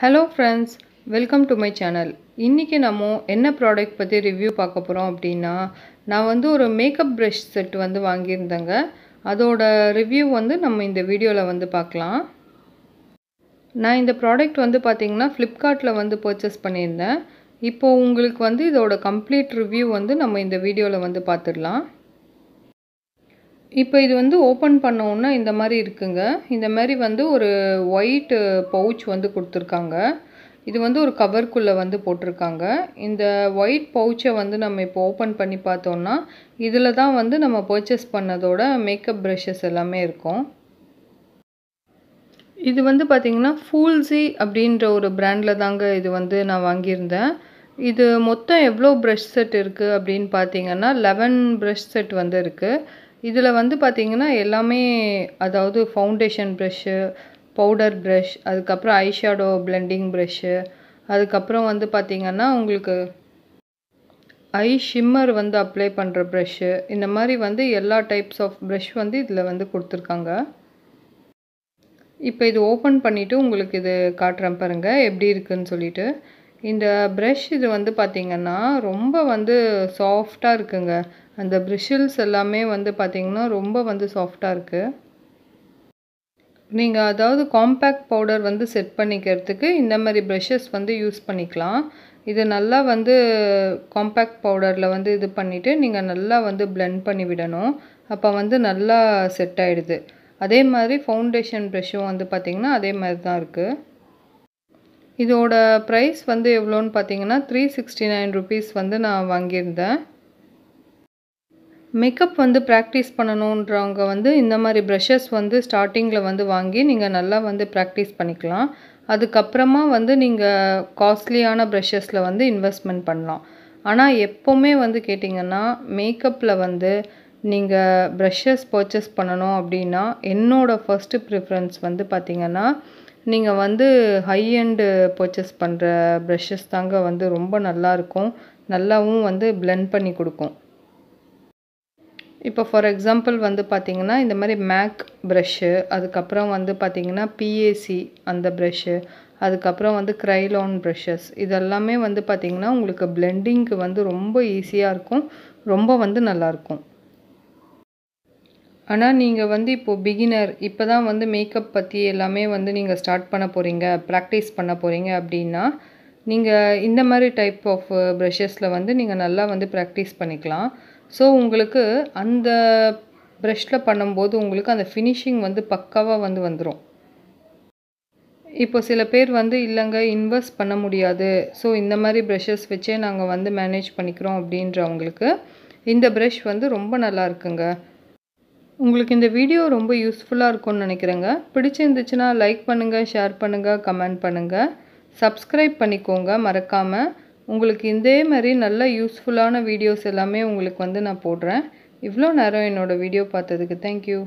hello friends welcome to my channel இன்றைக்கி நம்ம என்ன ப்ராடக்ட் பற்றி ரிவ்யூ பார்க்க போகிறோம் அப்படின்னா நான் வந்து ஒரு மேக்கப் ப்ரஷ் செட் வந்து வாங்கியிருந்தேங்க அதோட ரிவ்யூ வந்து நம்ம இந்த வீடியோவில் வந்து பார்க்கலாம் நான் இந்த ப்ராடக்ட் வந்து பார்த்திங்கன்னா ஃப்ளிப்கார்ட்டில் வந்து பர்ச்சேஸ் பண்ணியிருந்தேன் இப்போது உங்களுக்கு வந்து இதோட கம்ப்ளீட் ரிவ்யூ வந்து நம்ம இந்த வீடியோவில் வந்து பார்த்துடலாம் இப்போ இது வந்து ஓப்பன் பண்ணோன்னா இந்த மாதிரி இருக்குங்க இந்த மாதிரி வந்து ஒரு ஒயிட் பவுச் வந்து கொடுத்துருக்காங்க இது வந்து ஒரு கவர்க்குள்ளே வந்து போட்டிருக்காங்க இந்த ஒயிட் பவுச்சை வந்து நம்ம இப்போ ஓப்பன் பண்ணி பார்த்தோம்னா இதில் தான் வந்து நம்ம பர்ச்சேஸ் பண்ணதோட மேக்கப் ப்ரஷஸ் எல்லாமே இருக்கும் இது வந்து பார்த்திங்கன்னா ஃபூல்ஸி அப்படின்ற ஒரு பிராண்டில் தாங்க இது வந்து நான் வாங்கியிருந்தேன் இது மொத்தம் எவ்வளோ ப்ரஷ் செட் இருக்குது அப்படின்னு பார்த்தீங்கன்னா லெவன் ப்ரஷ் செட் வந்து இருக்குது இதில் வந்து பார்த்திங்கன்னா எல்லாமே அதாவது ஃபவுண்டேஷன் ப்ரெஷ்ஷு பவுடர் ப்ரெஷ் அதுக்கப்புறம் ஐ ஷேடோ பிளெண்டிங் ப்ரெஷ்ஷு அதுக்கப்புறம் வந்து பார்த்திங்கன்னா உங்களுக்கு ஐ ஷிம்மர் வந்து அப்ளை பண்ணுற ப்ரெஷ்ஷு இந்த மாதிரி வந்து எல்லா டைப்ஸ் ஆஃப் ப்ரெஷ் வந்து இதில் வந்து கொடுத்துருக்காங்க இப்போ இது ஓப்பன் பண்ணிவிட்டு உங்களுக்கு இது காட்டுறேன் பாருங்கள் எப்படி இருக்குதுன்னு சொல்லிட்டு இந்த ப்ரெஷ் இது வந்து பார்த்திங்கன்னா ரொம்ப வந்து சாஃப்டாக இருக்குங்க அந்த பிரிஷில்ஸ் எல்லாமே வந்து பார்த்திங்கன்னா ரொம்ப வந்து சாஃப்டாக இருக்குது நீங்கள் அதாவது காம்பேக்ட் பவுடர் வந்து செட் பண்ணிக்கிறதுக்கு இந்த மாதிரி ப்ரெஷஸ் வந்து யூஸ் பண்ணிக்கலாம் இது நல்லா வந்து காம்பேக்ட் பவுடரில் வந்து இது பண்ணிவிட்டு நீங்கள் நல்லா வந்து ப்ளெண்ட் பண்ணி விடணும் அப்போ வந்து நல்லா செட் ஆகிடுது அதே மாதிரி ஃபவுண்டேஷன் ப்ரெஷ்ஷும் வந்து பார்த்திங்கன்னா அதே மாதிரி தான் இருக்குது இதோட ப்ரைஸ் வந்து எவ்வளோன்னு பார்த்தீங்கன்னா த்ரீ சிக்ஸ்டி நைன் வந்து நான் வாங்கியிருந்தேன் மேக்கப் வந்து ப்ராக்டிஸ் பண்ணணுன்றவங்க வந்து இந்த மாதிரி ப்ரஷஸ் வந்து ஸ்டார்டிங்கில் வந்து வாங்கி நீங்கள் நல்லா வந்து ப்ராக்டிஸ் பண்ணிக்கலாம் அதுக்கப்புறமா வந்து நீங்கள் காஸ்ட்லியான ப்ரஷஸில் வந்து இன்வெஸ்ட்மெண்ட் பண்ணலாம் ஆனால் எப்போவுமே வந்து கேட்டிங்கன்னா மேக்கப்பில் வந்து நீங்கள் ப்ரஷஸ் பர்ச்சேஸ் பண்ணணும் அப்படின்னா என்னோடய ஃபஸ்ட்டு ப்ரிஃபரன்ஸ் வந்து பார்த்திங்கன்னா நீங்கள் வந்து ஹை அண்டு பர்ச்சேஸ் பண்ணுற ப்ரஷஸ் தாங்க வந்து ரொம்ப நல்லாயிருக்கும் நல்லாவும் வந்து பிளெண்ட் பண்ணி கொடுக்கும் இப்போ ஃபார் எக்ஸாம்பிள் வந்து பார்த்திங்கன்னா இந்த மாதிரி மேக் ப்ரஷ்ஷு அதுக்கப்புறம் வந்து பார்த்திங்கன்னா பிஏசி அந்த ப்ரஷ்ஷு அதுக்கப்புறம் வந்து க்ரைலான் ப்ரஷஸ் இதெல்லாமே வந்து பார்த்திங்கன்னா உங்களுக்கு பிளெண்டிங்க்கு வந்து ரொம்ப ஈஸியாக இருக்கும் ரொம்ப வந்து நல்லாயிருக்கும் ஆனால் நீங்கள் வந்து இப்போது பிகினர் இப்போ தான் வந்து மேக்கப் பற்றி எல்லாமே வந்து நீங்கள் ஸ்டார்ட் பண்ண போகிறீங்க ப்ராக்டிஸ் பண்ண போகிறீங்க அப்படின்னா நீங்கள் இந்த மாதிரி டைப் ஆஃப் ப்ரெஷ்ஷஸில் வந்து நீங்கள் நல்லா வந்து ப்ராக்டிஸ் பண்ணிக்கலாம் ஸோ உங்களுக்கு அந்த ப்ரெஷ்ஷில் பண்ணும்போது உங்களுக்கு அந்த ஃபினிஷிங் வந்து பக்காவாக வந்து வந்துடும் இப்போ சில பேர் வந்து இல்லைங்க இன்வெஸ்ட் பண்ண முடியாது ஸோ இந்த மாதிரி ப்ரெஷ்ஷஸ் வச்சே நாங்கள் வந்து மேனேஜ் பண்ணிக்கிறோம் அப்படின்றவங்களுக்கு இந்த ப்ரெஷ் வந்து ரொம்ப நல்லா இருக்குங்க உங்களுக்கு இந்த வீடியோ ரொம்ப யூஸ்ஃபுல்லாக இருக்கும்னு நினைக்கிறேங்க பிடிச்சிருந்துச்சுன்னா லைக் பண்ணுங்கள் ஷேர் பண்ணுங்கள் கமெண்ட் பண்ணுங்கள் சப்ஸ்கிரைப் பண்ணிக்கோங்க மறக்காமல் உங்களுக்கு இதே மாதிரி நல்ல யூஸ்ஃபுல்லான வீடியோஸ் எல்லாமே உங்களுக்கு வந்து நான் போடுறேன் இவ்வளோ நேரம் என்னோடய வீடியோ பார்த்ததுக்கு தேங்க்யூ